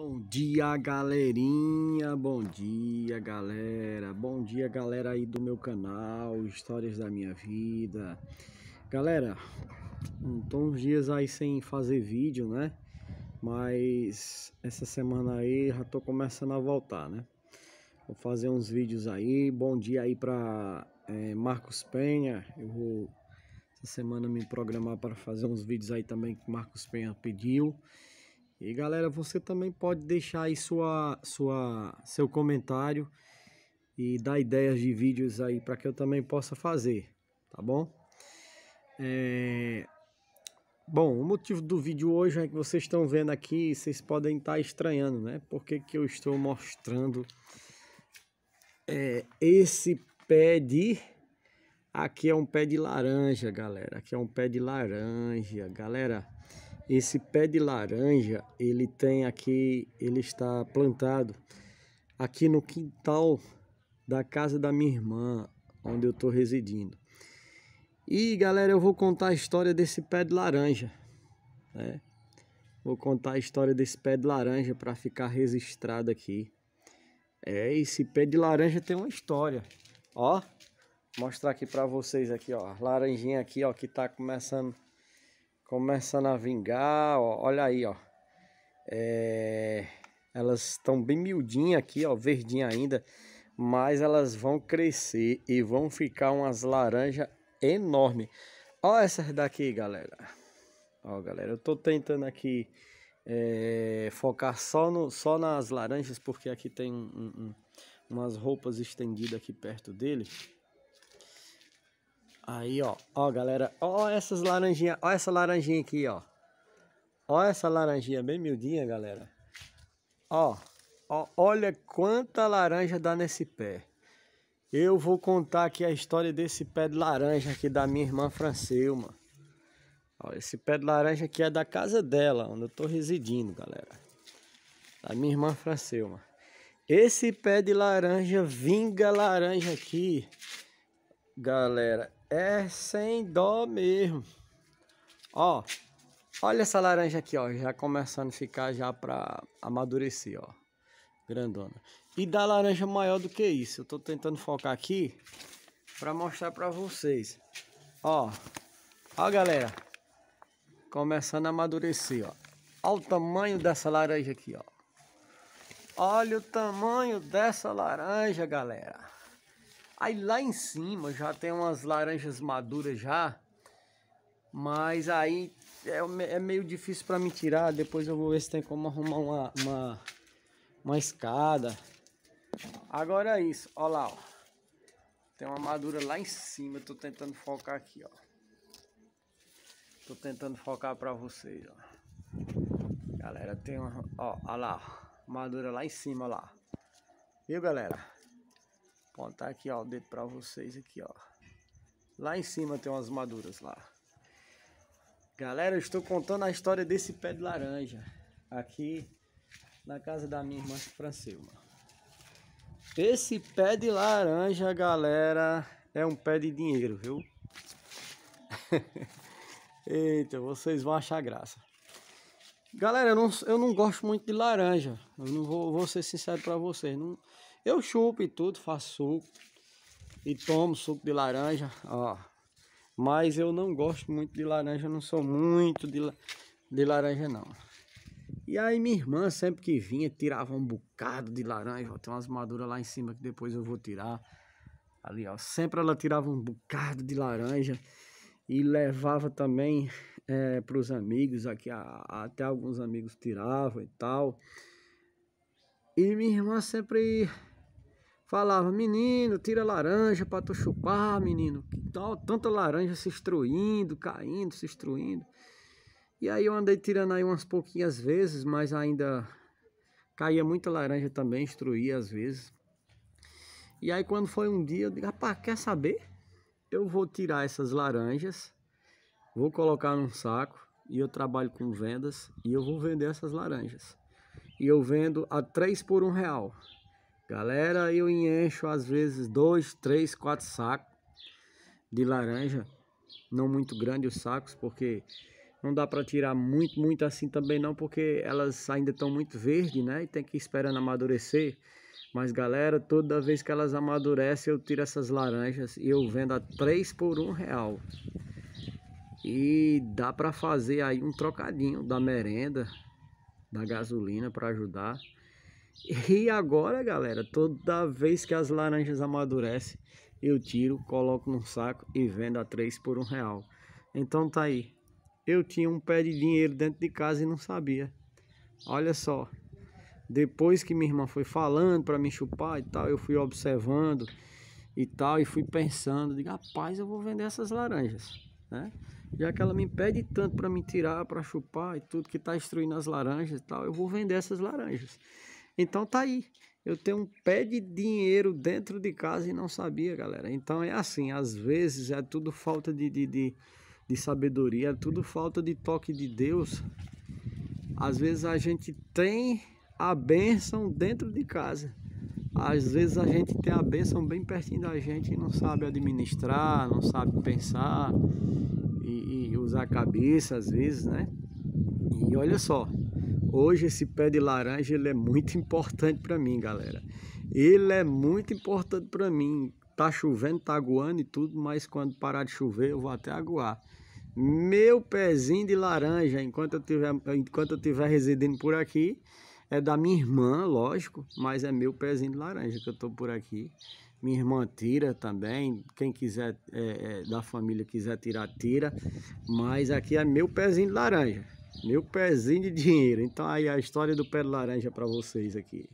Bom dia, galerinha. Bom dia, galera. Bom dia, galera aí do meu canal, Histórias da Minha Vida. Galera, estão uns dias aí sem fazer vídeo, né? Mas essa semana aí já tô começando a voltar, né? Vou fazer uns vídeos aí. Bom dia aí para é, eh, Marcos Penha. Eu vou essa semana me programar para fazer uns vídeos aí também que Marcos Penha pediu. E galera, você também pode deixar aí sua, sua, seu comentário e dar ideias de vídeos aí para que eu também possa fazer, tá bom? É... Bom, o motivo do vídeo hoje é que vocês estão vendo aqui, vocês podem estar tá estranhando, né? Por que, que eu estou mostrando é, esse pé de... Aqui é um pé de laranja, galera. Aqui é um pé de laranja, galera. Esse pé de laranja, ele tem aqui, ele está plantado aqui no quintal da casa da minha irmã, onde eu estou residindo. E galera, eu vou contar a história desse pé de laranja, né? Vou contar a história desse pé de laranja para ficar registrado aqui. É, esse pé de laranja tem uma história. Ó, mostrar aqui para vocês aqui, ó, laranjinha aqui, ó, que tá começando começando a vingar, ó, olha aí, ó. É, elas estão bem miudinhas aqui, ó, verdinha ainda, mas elas vão crescer e vão ficar umas laranjas enormes. Ó essas daqui, galera. Ó, galera, eu tô tentando aqui é, focar só, no, só nas laranjas, porque aqui tem um, um, umas roupas estendidas aqui perto dele. Aí, ó. Ó, galera. Ó essas laranjinhas. Ó essa laranjinha aqui, ó. Ó essa laranjinha bem miudinha, galera. Ó. ó olha quanta laranja dá nesse pé. Eu vou contar aqui a história desse pé de laranja aqui da minha irmã Francilma. Ó, esse pé de laranja aqui é da casa dela, onde eu tô residindo, galera. Da minha irmã Francilma. Esse pé de laranja, vinga laranja aqui. Galera, é sem dó mesmo. Ó, olha essa laranja aqui, ó, já começando a ficar já para amadurecer, ó. Grandona. E da laranja maior do que isso. Eu tô tentando focar aqui para mostrar para vocês. Ó, ó galera, começando a amadurecer, ó. Olha o tamanho dessa laranja aqui, ó. Olha o tamanho dessa laranja, galera. Aí lá em cima já tem umas laranjas maduras já, mas aí é, é meio difícil para me tirar. Depois eu vou ver se tem como arrumar uma, uma, uma escada. Agora é isso, Olha lá, ó. Tem uma madura lá em cima, eu tô tentando focar aqui, ó. Tô tentando focar pra vocês, ó. Galera, tem uma, ó, lá, madura lá em cima, ó lá. Viu, galera? apontar tá aqui, ó, o dedo pra vocês aqui, ó. Lá em cima tem umas maduras lá. Galera, eu estou contando a história desse pé de laranja. Aqui na casa da minha irmã Francilma. Esse pé de laranja, galera, é um pé de dinheiro, viu? Eita, vocês vão achar graça. Galera, eu não, eu não gosto muito de laranja. Eu não vou, vou ser sincero para vocês. Não, eu chupo e tudo, faço suco. E tomo suco de laranja, ó. Mas eu não gosto muito de laranja, não sou muito de, de laranja, não. E aí minha irmã, sempre que vinha, tirava um bocado de laranja. tem umas maduras lá em cima que depois eu vou tirar. Ali, ó. Sempre ela tirava um bocado de laranja. E levava também é, para os amigos aqui. a, até alguns amigos tiravam e tal. E minha irmã sempre Falava, menino, tira laranja para tu chupar, menino. Que tal, tanta laranja se estruindo caindo, se estruindo E aí eu andei tirando aí umas pouquinhas vezes, mas ainda caía muita laranja também, estruía às vezes. E aí quando foi um dia, eu digo, rapaz, quer saber? Eu vou tirar essas laranjas, vou colocar num saco, e eu trabalho com vendas, e eu vou vender essas laranjas. E eu vendo a três por um real. Galera, eu encho às vezes dois, três, quatro sacos de laranja. Não muito grande os sacos, porque não dá para tirar muito, muito assim também não, porque elas ainda estão muito verdes, né? E tem que ir esperando amadurecer. Mas galera, toda vez que elas amadurecem, eu tiro essas laranjas e eu vendo a 3 por 1 real. E dá para fazer aí um trocadinho da merenda, da gasolina para ajudar. E agora, galera, toda vez que as laranjas amadurecem, eu tiro, coloco num saco e vendo a 3 por um real. Então tá aí. Eu tinha um pé de dinheiro dentro de casa e não sabia. Olha só. Depois que minha irmã foi falando para me chupar e tal, eu fui observando e tal e fui pensando, digo, rapaz, eu vou vender essas laranjas, né? Já que ela me pede tanto para me tirar, para chupar e tudo que tá destruindo as laranjas e tal, eu vou vender essas laranjas. Então tá aí. Eu tenho um pé de dinheiro dentro de casa e não sabia, galera. Então é assim, às vezes é tudo falta de, de, de, de sabedoria, é tudo falta de toque de Deus. Às vezes a gente tem a bênção dentro de casa. Às vezes a gente tem a bênção bem pertinho da gente e não sabe administrar, não sabe pensar e, e usar a cabeça às vezes, né? E olha só, Hoje esse pé de laranja ele é muito importante para mim, galera. Ele é muito importante para mim. Tá chovendo, tá aguando e tudo, mas quando parar de chover eu vou até aguar. Meu pezinho de laranja, enquanto eu tiver, enquanto eu tiver residindo por aqui, é da minha irmã, lógico, mas é meu pezinho de laranja que eu tô por aqui. Minha irmã tira também, quem quiser é, é, da família quiser tirar, tira. Mas aqui é meu pezinho de laranja. Meu pezinho de dinheiro. Então aí a história do pé de laranja para vocês aqui.